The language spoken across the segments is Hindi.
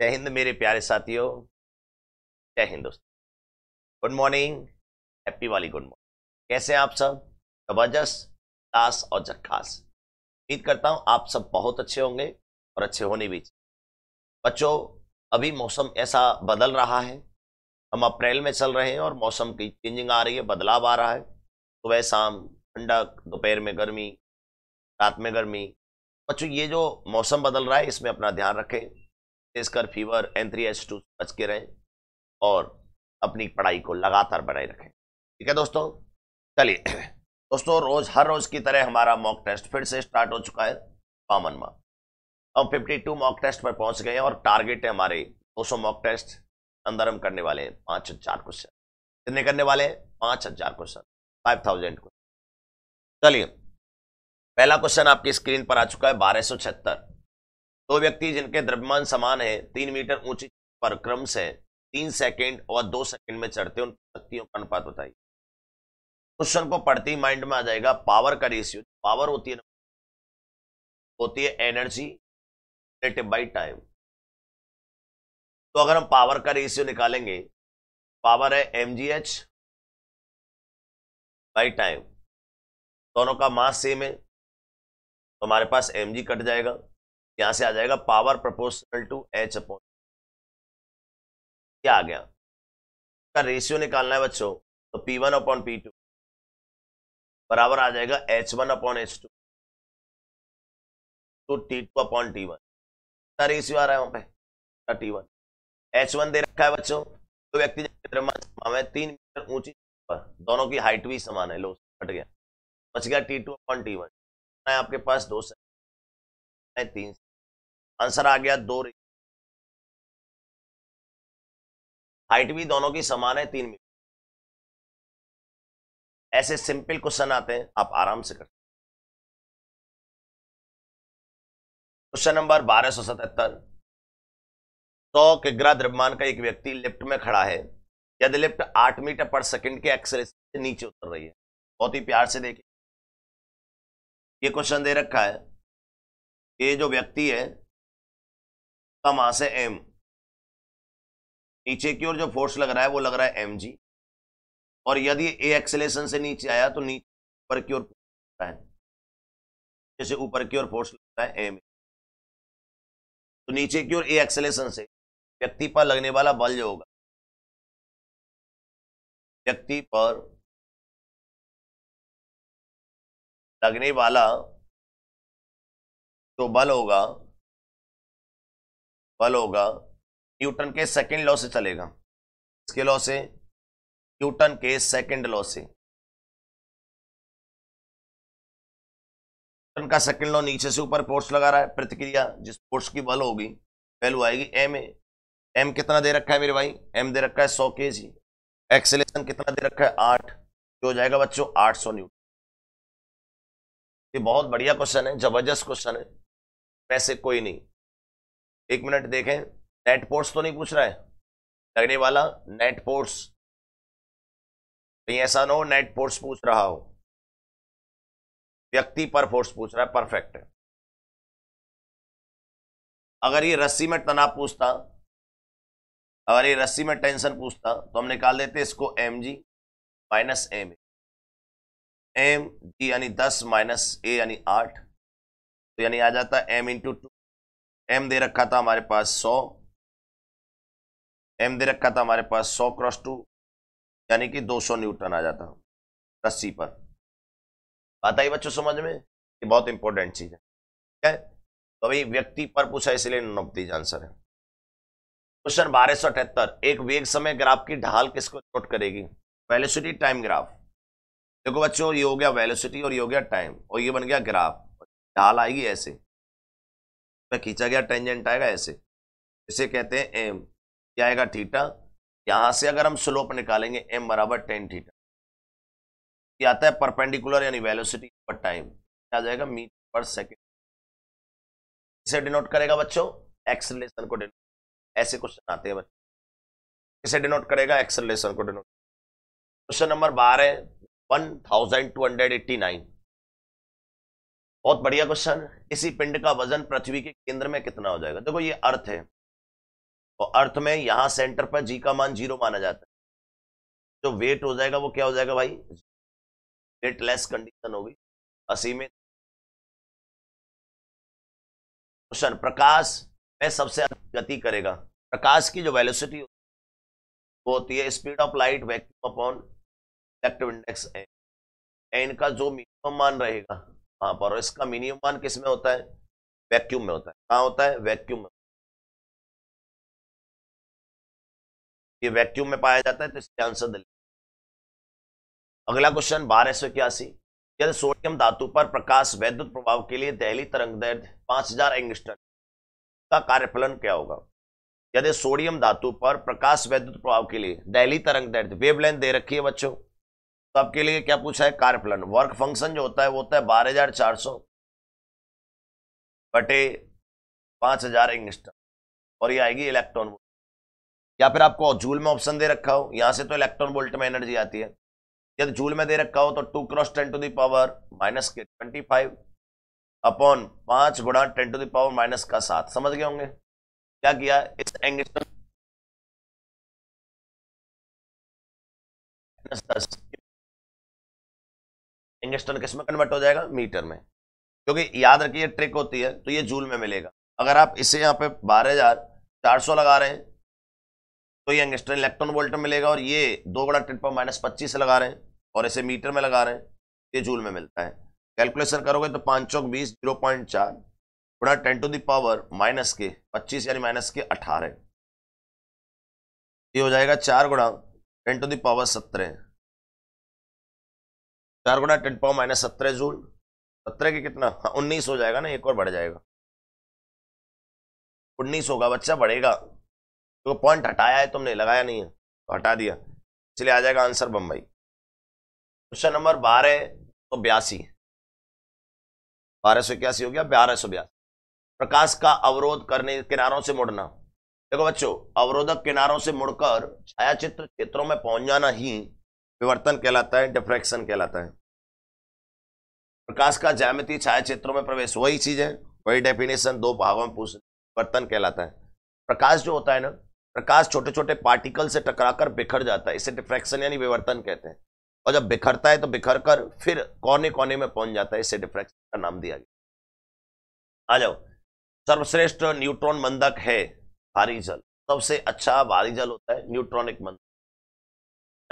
जय हिंद मेरे प्यारे साथियों जय हिंद दोस्तों गुड मॉर्निंग हैप्पी वाली गुड मॉर्निंग कैसे हैं आप सब जबरदस्त दास और जखास उम्मीद करता हूँ आप सब बहुत अच्छे होंगे और अच्छे होने भी चाहिए बच्चों अभी मौसम ऐसा बदल रहा है हम अप्रैल में चल रहे हैं और मौसम की चेंजिंग आ रही है बदलाव आ रहा है सुबह शाम ठंडक दोपहर में गर्मी रात में गर्मी बच्चों ये जो मौसम बदल रहा है इसमें अपना ध्यान रखें इसकर फीवर एंथ्री एच टू बच के रहें और अपनी पढ़ाई को लगातार बनाए रखें ठीक है दोस्तों चलिए दोस्तों रोज हर रोज की तरह हमारा मॉक टेस्ट फिर से स्टार्ट हो चुका है कॉमन मॉक हम 52 मॉक टेस्ट पर पहुंच गए हैं और टारगेट है हमारे सौ मॉक टेस्ट अंदर हम करने वाले हैं पाँच हजार क्वेश्चन कितने करने वाले हैं पाँच हजार क्वेश्चन फाइव थाउजेंड क्वेश्चन चलिए पहला क्वेश्चन आपकी स्क्रीन पर आ चुका है बारह सौ छिहत्तर दो व्यक्ति जिनके द्रव्यमान समान है तीन मीटर ऊंची पर क्रम से तीन सेकंड और दो सेकंड में चढ़ते उन शक्तियों का अनुपात बताइए क्वेश्चन को पढ़ते ही माइंड में आ जाएगा पावर का रेशियो पावर होती है होती है एनर्जी बाई टाइम तो अगर हम पावर का रेशियो निकालेंगे पावर है M G H by time दोनों का मास सेम है तो हमारे पास एम जी कट जाएगा यहां से आ जाएगा power proportional to H upon क्या आ गया का रेशियो निकालना है बच्चों तो P one upon P two बराबर आ जाएगा H one upon H two two T two upon T one का रेशियो आ रहा है वहां पे टी वन एच वन दे रखा है बच्चों तो व्यक्ति है तीन मीटर ऊंची दोनों की हाइट भी समान है लो हट गया बच गया T two upon T one आपके पास दो सेकंड तीन से आंसर आ गया दो हाइट भी दोनों की समान है तीन मीटर ऐसे सिंपल क्वेश्चन आते हैं आप आराम से कर क्वेश्चन नंबर बारह सौ सतहत्तर सौ तो किग्रा द्रव्यमान का एक व्यक्ति लिफ्ट में खड़ा है यदि लिफ्ट आठ मीटर पर सेकंड के एक्सरेस से नीचे उतर रही है बहुत ही प्यार से देखिए ये क्वेश्चन दे रखा है ये जो व्यक्ति है का मास है एम नीचे की ओर जो फोर्स लग रहा है वो लग रहा है एम जी और यदि ए एक्सेलेशन से नीचे आया तो नीचे ऊपर की ओर है जैसे ऊपर की ओर फोर्स लगता है एम तो नीचे की ओर ए एक्सेलेशन से व्यक्ति पर लगने वाला बल जो होगा व्यक्ति पर लगने वाला जो तो बल होगा बल होगा न्यूटन के सेकंड लॉ से चलेगा इसके लॉ से न्यूटन के सेकंड लॉ से न्यूटन का सेकंड लॉ नीचे से ऊपर फोर्स लगा रहा है प्रतिक्रिया जिस फोर्स की बल होगी वैल्यू आएगी एम एम कितना दे रखा है मेरे भाई एम दे रखा है सौ के जी एक्सेलेशन कितना दे रखा है आठ जो हो जाएगा बच्चों आठ सौ न्यूटन ये बहुत बढ़िया क्वेश्चन है जबरदस्त क्वेश्चन है वैसे कोई नहीं एक मिनट देखें नेट पोर्ट्स तो नहीं पूछ रहा है लगने वाला नेट पोर्ट्स कहीं ऐसा ना हो नेट पोर्ट्स पूछ रहा हो व्यक्ति पर फोर्स पूछ रहा है परफेक्ट है अगर ये रस्सी में तनाव पूछता अगर ये रस्सी में टेंशन पूछता तो हम निकाल देते इसको M G minus M M G यानी दस माइनस ए यानी आठ तो यानी आ जाता एम इंटू टू एम दे रखा था हमारे पास सौ एम दे रखा था हमारे पास सौ क्रॉस टू यानी कि दो सौ न्यूटन आ जाता रस्सी पर बात आई बच्चों समझ में ये बहुत इंपॉर्टेंट चीज़ है ठीक है तो भाई व्यक्ति पर पूछा इसलिए नॉन आंसर है क्वेश्चन बारह सौ अठहत्तर एक वेग समय ग्राफ की ढाल किसको नोट करेगी वेलोसिटी टाइम ग्राफ देखो बच्चों ये हो गया वेलोसिटी और ये हो गया टाइम और ये बन गया ग्राफ ढाल आएगी ऐसे में खींचा गया टेंजेंट आएगा ऐसे इसे कहते हैं एम क्या आएगा थीटा यहाँ से अगर हम स्लोप निकालेंगे एम बराबर टेन थीटा क्या आता है परपेंडिकुलर यानी वेलोसिटी पर टाइम आ जाएगा मीटर पर सेकेंड इसे डिनोट करेगा बच्चों एक्सलेशन को डिनोट ऐसे क्वेश्चन आते हैं बच्चों इसे डिनोट करेगा एक्सलेशन को डिनोट क्वेश्चन नंबर बारह one thousand two hundred eighty nine बहुत बढ़िया क्वेश्चन इसी पिंड का वजन पृथ्वी के केंद्र में कितना हो जाएगा देखो ये अर्थ है तो अर्थ में यहां सेंटर पर जी का मान जीरो माना जाता है जो वेट हो जाएगा वो क्या हो जाएगा भाई वेट लेस कंडीशन होगी असीमित क्वेश्चन प्रकाश में सबसे अधिक गति करेगा प्रकाश की जो वेलोसिटी वो होती है speed of light vacuum upon इलेक्ट्रिव इंडेक्स एन का जो मिनिमम मान रहेगा हाँ पर इसका मिनिमम मान किस में होता है वैक्यूम में होता है कहाँ होता है वैक्यूम में ये वैक्यूम में पाया जाता है तो इसका आंसर दिल अगला क्वेश्चन बारह सौ इक्यासी यदि सोडियम धातु पर प्रकाश वैद्युत प्रभाव के लिए दहली तरंग दर्द पांच हजार एंगस्टन का कार्यफलन क्या होगा यदि सोडियम धातु पर प्रकाश वैद्युत प्रभाव के लिए दहली तरंग दर्द वेवलेंथ दे रखी है बच्चों तो आपके लिए क्या पूछा है कार्य प्लान वर्क फंक्शन जो होता है वो होता है बारह हजार चार सौ बटे पांच हजार इंगस्टर और ये आएगी इलेक्ट्रॉन वोल्ट या फिर आपको जूल में ऑप्शन दे रखा हो यहां से तो इलेक्ट्रॉन वोल्ट में एनर्जी आती है यदि जूल में दे रखा हो तो two cross ten to the power minus के ट्वेंटी फाइव अपॉन पांच गुणा टेन टू दावर माइनस का सात समझ गए होंगे क्या किया इस एंगस्टर इंजेक्शन किस में कन्वर्ट हो जाएगा मीटर में क्योंकि याद रखिए ट्रिक होती है तो ये जूल में मिलेगा अगर आप इसे यहाँ पे बारह हजार चार सौ लगा रहे हैं तो ये एंगस्टर इलेक्ट्रॉन वोल्ट में मिलेगा और ये दो बड़ा ट्रिक पर माइनस पच्चीस लगा रहे हैं और इसे मीटर में लगा रहे हैं तो ये जूल में मिलता है कैलकुलेशन करोगे तो पाँच चौक बीस जीरो पॉइंट चार बड़ा टेन टू दावर माइनस के पच्चीस यानी माइनस के अठारह ये हो जाएगा चार गुणा टेन टू दावर सत्रह चार गुना टेन पाओ माइनस सत्रह जूल सत्रह के कितना हाँ, उन्नीस हो जाएगा ना एक और बढ़ जाएगा उन्नीस होगा बच्चा बढ़ेगा तो पॉइंट हटाया है तुमने लगाया नहीं है तो हटा दिया इसलिए आ जाएगा आंसर बम्बई क्वेश्चन नंबर बारह तो बयासी बारह सौ इक्यासी हो गया बारह सौ बयासी प्रकाश का अवरोध करने किनारों से मुड़ना देखो बच्चों अवरोधक किनारों से मुड़कर छाया चित्र क्षेत्रों में पहुंच जाना ही विवर्तन कहलाता है डिफ्रैक्शन कहलाता है प्रकाश का ज्यामिति छाया क्षेत्रों में प्रवेश वही चीज है वही डेफिनेशन दो भावों में पूछ विवर्तन कहलाता है प्रकाश जो होता है ना प्रकाश छोटे छोटे पार्टिकल से टकराकर बिखर जाता है इसे डिफ्रैक्शन यानी विवर्तन कहते हैं और जब बिखरता है तो बिखर कर फिर कोने कोने में पहुंच जाता है इसे डिफ्रैक्शन का नाम दिया गया आ जाओ सर्वश्रेष्ठ न्यूट्रॉन मंदक है भारी जल सबसे अच्छा भारी जल होता है न्यूट्रॉनिक मंदक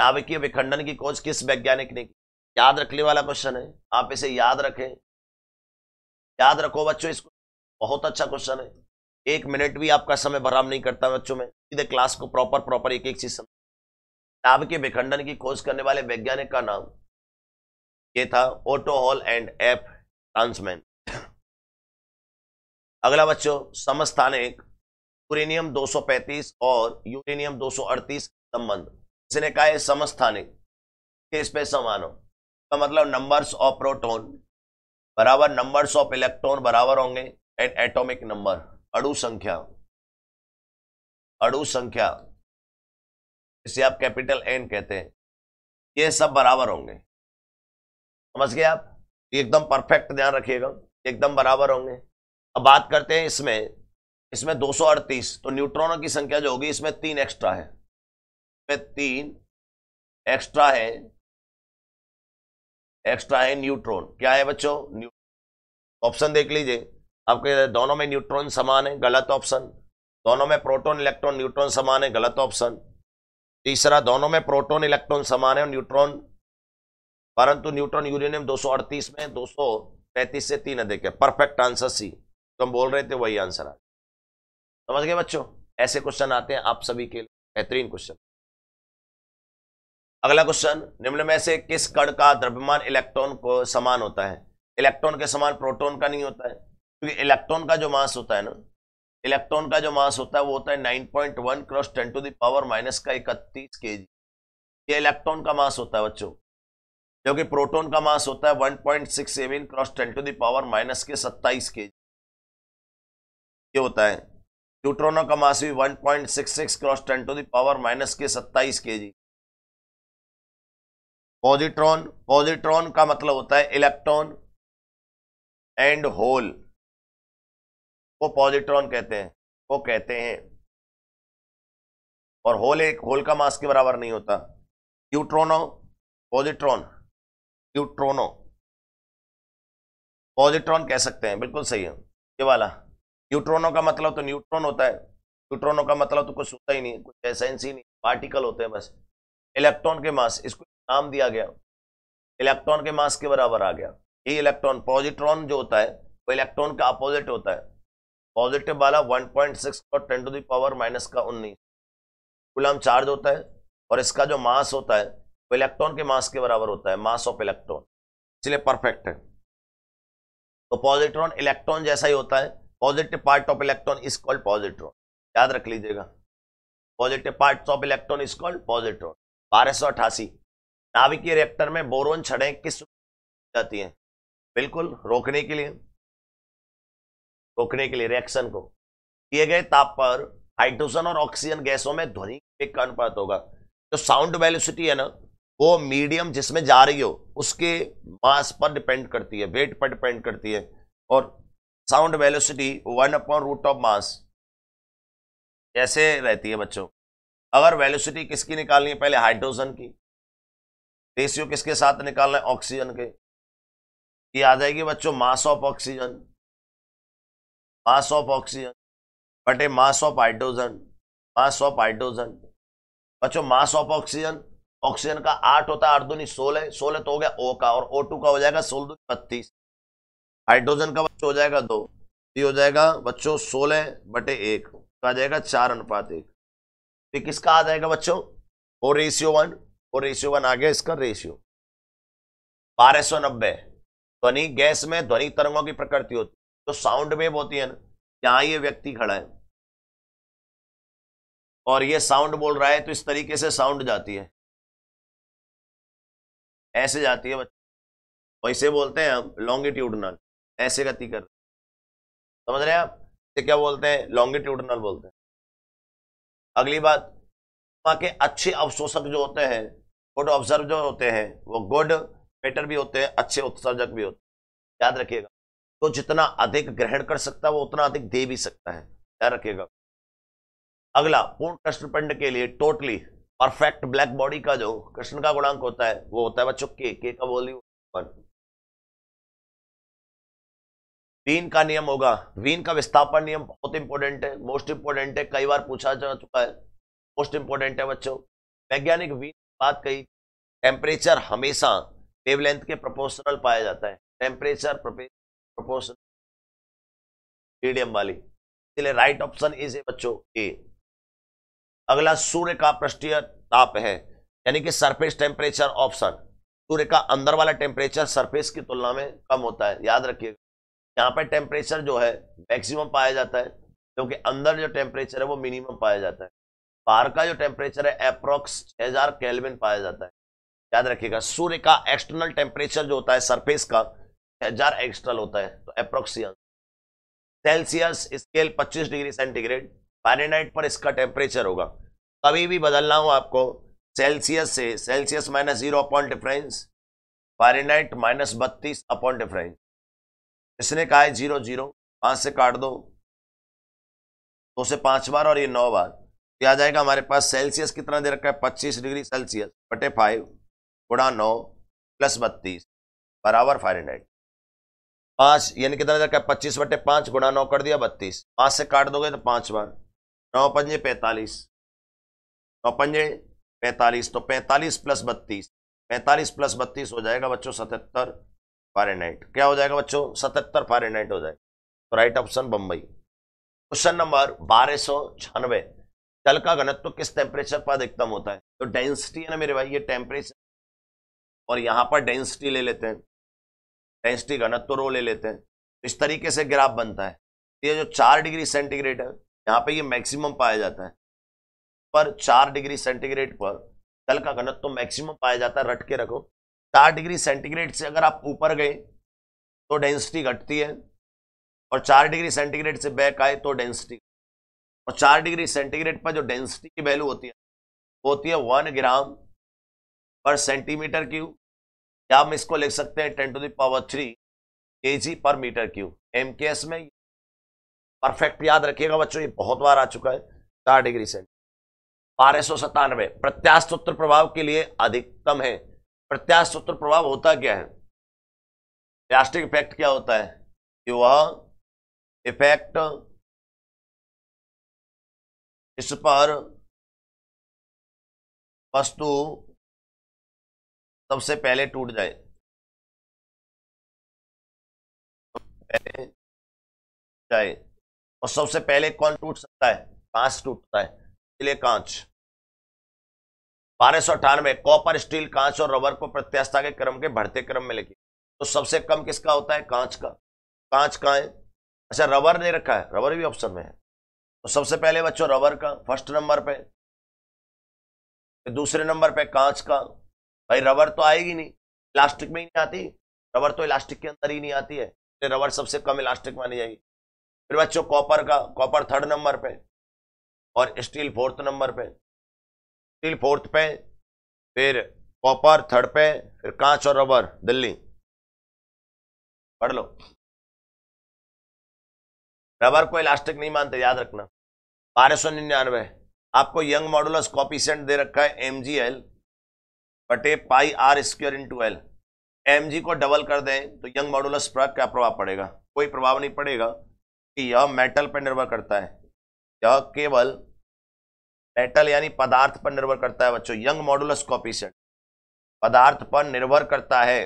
नाभिकीय विखंडन की खोज किस वैज्ञानिक ने की याद रखने वाला क्वेश्चन है आप इसे याद रखें याद रखो बच्चों इसको बहुत अच्छा क्वेश्चन है एक मिनट भी आपका समय बराम नहीं करता बच्चों में सीधे क्लास को प्रॉपर प्रॉपर एक एक चीज समझ नाभिकीय विखंडन की खोज करने वाले वैज्ञानिक का नाम ये था Otto Hahn and F Strassmann अगला बच्चों समस्थानिक यूरेनियम 235 और यूरेनियम 238 संबंध इसने कहा समस्थानिक केस पे समान हो तो मतलब नंबर्स ऑफ प्रोटोन बराबर नंबर्स ऑफ इलेक्ट्रॉन बराबर होंगे एंड एटॉमिक नंबर अड़ू संख्या अड़ू संख्या इसे आप कैपिटल एन कहते हैं ये सब बराबर होंगे समझ गए आप एकदम परफेक्ट ध्यान रखिएगा एकदम बराबर होंगे अब बात करते हैं इसमें इसमें 238 तो न्यूट्रॉनों की संख्या जो होगी इसमें तीन एक्स्ट्रा है पे तीन एक्स्ट्रा है एक्स्ट्रा है न्यूट्रॉन क्या है बच्चों ऑप्शन देख लीजिए आपके दोनों में न्यूट्रॉन समान है गलत ऑप्शन दोनों में प्रोटॉन इलेक्ट्रॉन न्यूट्रॉन समान है गलत ऑप्शन तीसरा दोनों में प्रोटॉन इलेक्ट्रॉन समान है और न्यूट्रॉन परंतु न्यूट्रॉन यूरेनियम 238 में 235 से तीन अधिक है परफेक्ट आंसर सी तो हम बोल रहे थे वही आंसर आ समझ गए बच्चों ऐसे क्वेश्चन आते हैं आप सभी के लिए बेहतरीन क्वेश्चन अगला क्वेश्चन निम्न में से किस कण का द्रव्यमान इलेक्ट्रॉन को समान होता है इलेक्ट्रॉन के समान प्रोटॉन का नहीं होता है क्योंकि तो इलेक्ट्रॉन का जो मास होता है ना इलेक्ट्रॉन का जो मास होता है वो होता है nine point one cross ten to the power minus का इकतीस के जी ये इलेक्ट्रॉन का मास होता है बच्चों जबकि प्रोटोन का मास होता है one point six seven cross ten to the power minus के सत्ताईस के जी ये होता है न्यूट्रॉनों का मास भी one point six six cross ten to the power minus के सत्ताईस के जी पॉजिट्रॉन पॉजिट्रॉन का मतलब होता है इलेक्ट्रॉन एंड होल को पॉजिट्रॉन कहते हैं को कहते हैं और होल एक होल का मास के बराबर नहीं होता न्यूट्रोनो पॉजिट्रॉन न्यूट्रोनो पॉजिट्रॉन कह सकते हैं बिल्कुल सही है ये वाला न्यूट्रोनो का मतलब तो न्यूट्रॉन होता है न्यूट्रॉनों का मतलब तो कुछ होता ही नहीं कुछ एसेंस ही नहीं पार्टिकल होते हैं बस इलेक्ट्रॉन के मास इसको नाम दिया गया इलेक्ट्रॉन के मास के बराबर आ गया ये इलेक्ट्रॉन पॉजिट्रॉन जो होता है वो इलेक्ट्रॉन का अपोजिट होता है पॉजिटिव वाला 1.6 पॉइंट सिक्स और टेन टू दावर माइनस का 19 गुलाम चार्ज होता है और इसका जो मास होता है वो इलेक्ट्रॉन के मास के बराबर होता है मास ऑफ इलेक्ट्रॉन इसलिए परफेक्ट है तो पॉजिट्रॉन इलेक्ट्रॉन जैसा ही होता है positive part of electron is called positron याद रख लीजिएगा positive part of electron is called positron बारह सौ अठासी नाभिकीय रिएक्टर में बोरोन छड़ें किस जाती हैं बिल्कुल रोकने के लिए रोकने के लिए रिएक्शन को किए गए ताप पर हाइड्रोजन और ऑक्सीजन गैसों में ध्वनि एक अनुपात होगा जो साउंड वेलोसिटी है ना वो मीडियम जिसमें जा रही हो उसके मास पर डिपेंड करती है वेट पर डिपेंड करती है और sound velocity one upon root of mass ऐसे रहती है बच्चों अगर वेलोसिटी किसकी निकालनी है पहले हाइड्रोजन की रेशियो किसके साथ निकालना है ऑक्सीजन के ये आ जाएगी बच्चों mass of oxygen mass of oxygen बटे mass of hydrogen mass of hydrogen बच्चों मास ऑफ ऑक्सीजन ऑक्सीजन का आठ होता है आठ दूनी सोलह सोलह तो हो गया ओ का और ओ टू का हो जाएगा सोलह दूनी बत्तीस हाइड्रोजन का बच्चों हो जाएगा दो ये हो जाएगा बच्चों सोलह बटे एक तो आ जाएगा चार अनुपात एक तो किसका आ जाएगा बच्चों ओ रेशियो वन वो रेशियो आ गया इसका रेशियो बारह सौ नब्बे ध्वनि गैस में ध्वनि तरंगों की प्रकृति होती है तो साउंड वेव होती है ना यहां ये व्यक्ति खड़ा है और ये साउंड बोल रहा है तो इस तरीके से साउंड जाती है ऐसे जाती है बच्चे वैसे बोलते हैं हम लॉन्गिट्यूडनल ऐसे गति कर समझ रहे हैं आप इसे क्या बोलते हैं लॉन्गिट्यूडनल बोलते हैं अगली बात के अच्छे अवशोषक जो होते हैं गुड ऑब्जर्व जो होते हैं वो गुड बेटर भी होते हैं अच्छे उत्सर्जक भी होते हैं याद रखिएगा तो जितना अधिक ग्रहण कर सकता है वो उतना अधिक दे भी सकता है याद रखिएगा अगला पूर्ण कृष्ण पिंड के लिए टोटली परफेक्ट ब्लैक बॉडी का जो कृष्ण का गुणांक होता है वो होता है बच्चों के के का बोली वन वीन का नियम होगा वीन का विस्थापन नियम बहुत इंपॉर्टेंट है मोस्ट इंपॉर्टेंट है कई बार पूछा जा चुका है मोस्ट इंपॉर्टेंट है बच्चों वैज्ञानिक वी बात कही टेम्परेचर हमेशा वेवलेंथ के प्रोपोर्शनल पाया जाता है टेम्परेचर प्रोपोर्शनल मीडियम वाली इसलिए राइट ऑप्शन इज ए बच्चों ए अगला सूर्य का पृष्ठीय ताप है यानी कि सरफेस टेम्परेचर ऑप्शन सूर्य का अंदर वाला टेम्परेचर सरफेस की तुलना में कम होता है याद रखिएगा यहाँ पर टेम्परेचर जो है मैक्सिमम पाया जाता है क्योंकि अंदर जो टेम्परेचर है वो मिनिमम पाया जाता है बाहर का जो टेम्परेचर है अप्रोक्स 6000 केल्विन पाया जाता है याद रखिएगा सूर्य का एक्सटर्नल टेम्परेचर जो होता है सरफेस का 6000 एक्सटर्नल होता है तो अप्रोक्सियस Celsius scale 25 degree centigrade Fahrenheit पर इसका टेम्परेचर होगा कभी भी बदलना हो आपको सेल्सियस से Celsius minus zero upon difference Fahrenheit minus बत्तीस अपॉन डिफरेंस इसने कहा है जीरो जीरो पाँच से काट दो दो से पाँच बार और ये नौ बार तो आ जाएगा हमारे पास सेल्सियस कितना दे रखा है पच्चीस डिग्री सेल्सियस बटे फाइव गुणा नौ प्लस बत्तीस बराबर फारेनहाइट पाँच यानी कितना दे रखा है पच्चीस बटे पाँच गुणा नौ कर दिया बत्तीस पाँच से काट दोगे तो पाँच बार नौ पंजे पैंतालीस नौ पंजे पैंतालीस तो पैंतालीस प्लस बत्तीस पैंतालीस प्लस बत्तीस हो जाएगा बच्चों सतहत्तर फारेनहाइट क्या हो जाएगा बच्चों सतहत्तर फारेनहाइट हो जाएगा तो right option Bombay question number बारह सौ छियानवे तल का घनत्व तो किस टेम्परेचर पर अधिकतम होता है तो डेंसिटी है ना मेरे भाई ये टेम्परेचर और यहाँ पर डेंसिटी ले लेते हैं डेंसिटी घनत्व रो ले लेते हैं तो इस तरीके से ग्राफ बनता है तो ये जो चार डिग्री सेंटीग्रेड है यहाँ पे ये मैक्सिमम पाया जाता है पर चार डिग्री सेंटीग्रेड पर तल का घनत्व तो मैक्सिमम पाया जाता है रट के रखो चार डिग्री सेंटीग्रेड से अगर आप ऊपर गए तो डेंसिटी घटती है और चार डिग्री सेंटीग्रेड से बैक आए तो डेंसिटी और चार डिग्री सेंटीग्रेड पर जो डेंसिटी की वैल्यू होती है वो होती है वन ग्राम पर सेंटीमीटर क्यूब या हम इसको लिख सकते हैं ten to the power three K G पर metre cube M K S में परफेक्ट याद रखिएगा बच्चों ये बहुत बार आ चुका है चार डिग्री सेंटी बारह सौ सतानवे प्रत्यास्थ उत्तर प्रभाव के लिए अधिकतम है प्रत्यास्थ उत्तर प्रभाव होता क्या है प्लास्टिक इफेक्ट क्या होता है कि वह इफेक्ट इस पर वस्तु सबसे पहले टूट जाए पहले जाए और सबसे पहले कौन टूट सकता है कांच टूटता है इसलिए कांच बारह सौ अठानवे कॉपर स्टील कांच और रबर को प्रत्यास्था के क्रम के बढ़ते क्रम में लेके तो सबसे कम किसका होता है कांच का कांच का है अच्छा रबर नहीं रखा है रबर भी ऑप्शन में है तो सबसे पहले बच्चों रबर का फर्स्ट नंबर पे दूसरे नंबर पे कांच का भाई रबर तो आएगी नहीं इलास्टिक में ही नहीं आती रबर तो इलास्टिक के अंदर ही नहीं आती है रबर सबसे कम इलास्टिक मानी जाएगी फिर बच्चों कॉपर का कॉपर थर्ड नंबर पे और स्टील फोर्थ नंबर पे स्टील फोर्थ पे फिर कॉपर थर्ड पे फिर कांच और रबर दिल्ली पढ़ लो रबर को इलास्टिक नहीं मानते याद रखना बारह सौ निन्यानवे आपको यंग मॉडुलस कॉपीसेंट दे रखा है एम जी एल बटे pi R square two L M G को डबल कर दें तो यंग मॉडुलस पर क्या प्रभाव पड़ेगा कोई प्रभाव नहीं पड़ेगा कि यह मेटल पर निर्भर करता है यह केवल मेटल यानी पदार्थ पर निर्भर करता है बच्चों यंग मॉडुलस कॉपीसेंट पदार्थ पर निर्भर करता है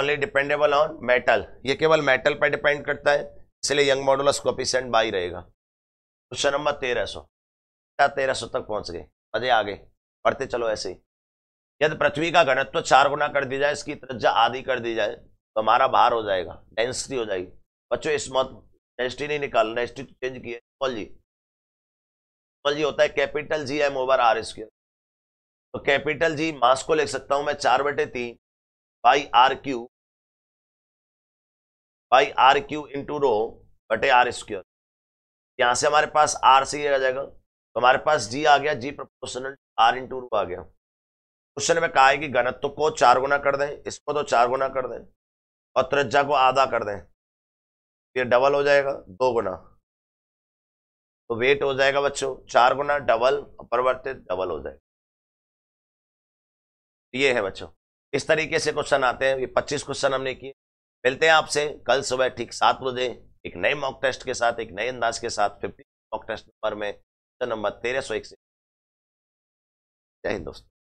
ओनली डिपेंडेबल ऑन मेटल ये केवल मेटल पर डिपेंड करता है इसलिए यंग मॉडुलस कोपिसेंट बाई रहेगा क्वेश्चन तो नंबर तेरह सौ क्या तेरह सौ तक पहुंच गए मजे आगे पढ़ते चलो ऐसे ही यदि पृथ्वी का घनत्व चार गुना कर दी जाए इसकी त्रिज्या आधी कर दी जाए तो हमारा भार हो जाएगा डेंसिटी हो जाएगी बच्चों इस मत डेंसिटी नहीं निकाल डेंसिटी तो चेंज किया स्मॉल जी स्मॉल जी होता है capital G M over R square तो कैपिटल जी मास को लिख सकता हूं मैं चार बटे तीन by R cube by R cube into rho बटे आर स्क्योर यहाँ से हमारे पास आर से आ जाएगा तो हमारे पास जी आ गया G proportional R into आ गया क्वेश्चन में कहा है कि घनत्व को चार गुना कर दें इसको तो चार गुना कर दें और त्रिज्या को आधा कर दें ये डबल हो जाएगा दो गुना तो वेट हो जाएगा बच्चों चार गुना डबल परिवर्तित डबल हो जाएगा ये है बच्चों इस तरीके से क्वेश्चन आते हैं ये पच्चीस क्वेश्चन हमने किए मिलते हैं आपसे कल सुबह ठीक सात बजे एक नए मॉक टेस्ट के साथ एक नए अंदाज के साथ फिफ्टी मॉक टेस्ट नंबर में तो नंबर तेरह सौ एक से जय हिंद दोस्तों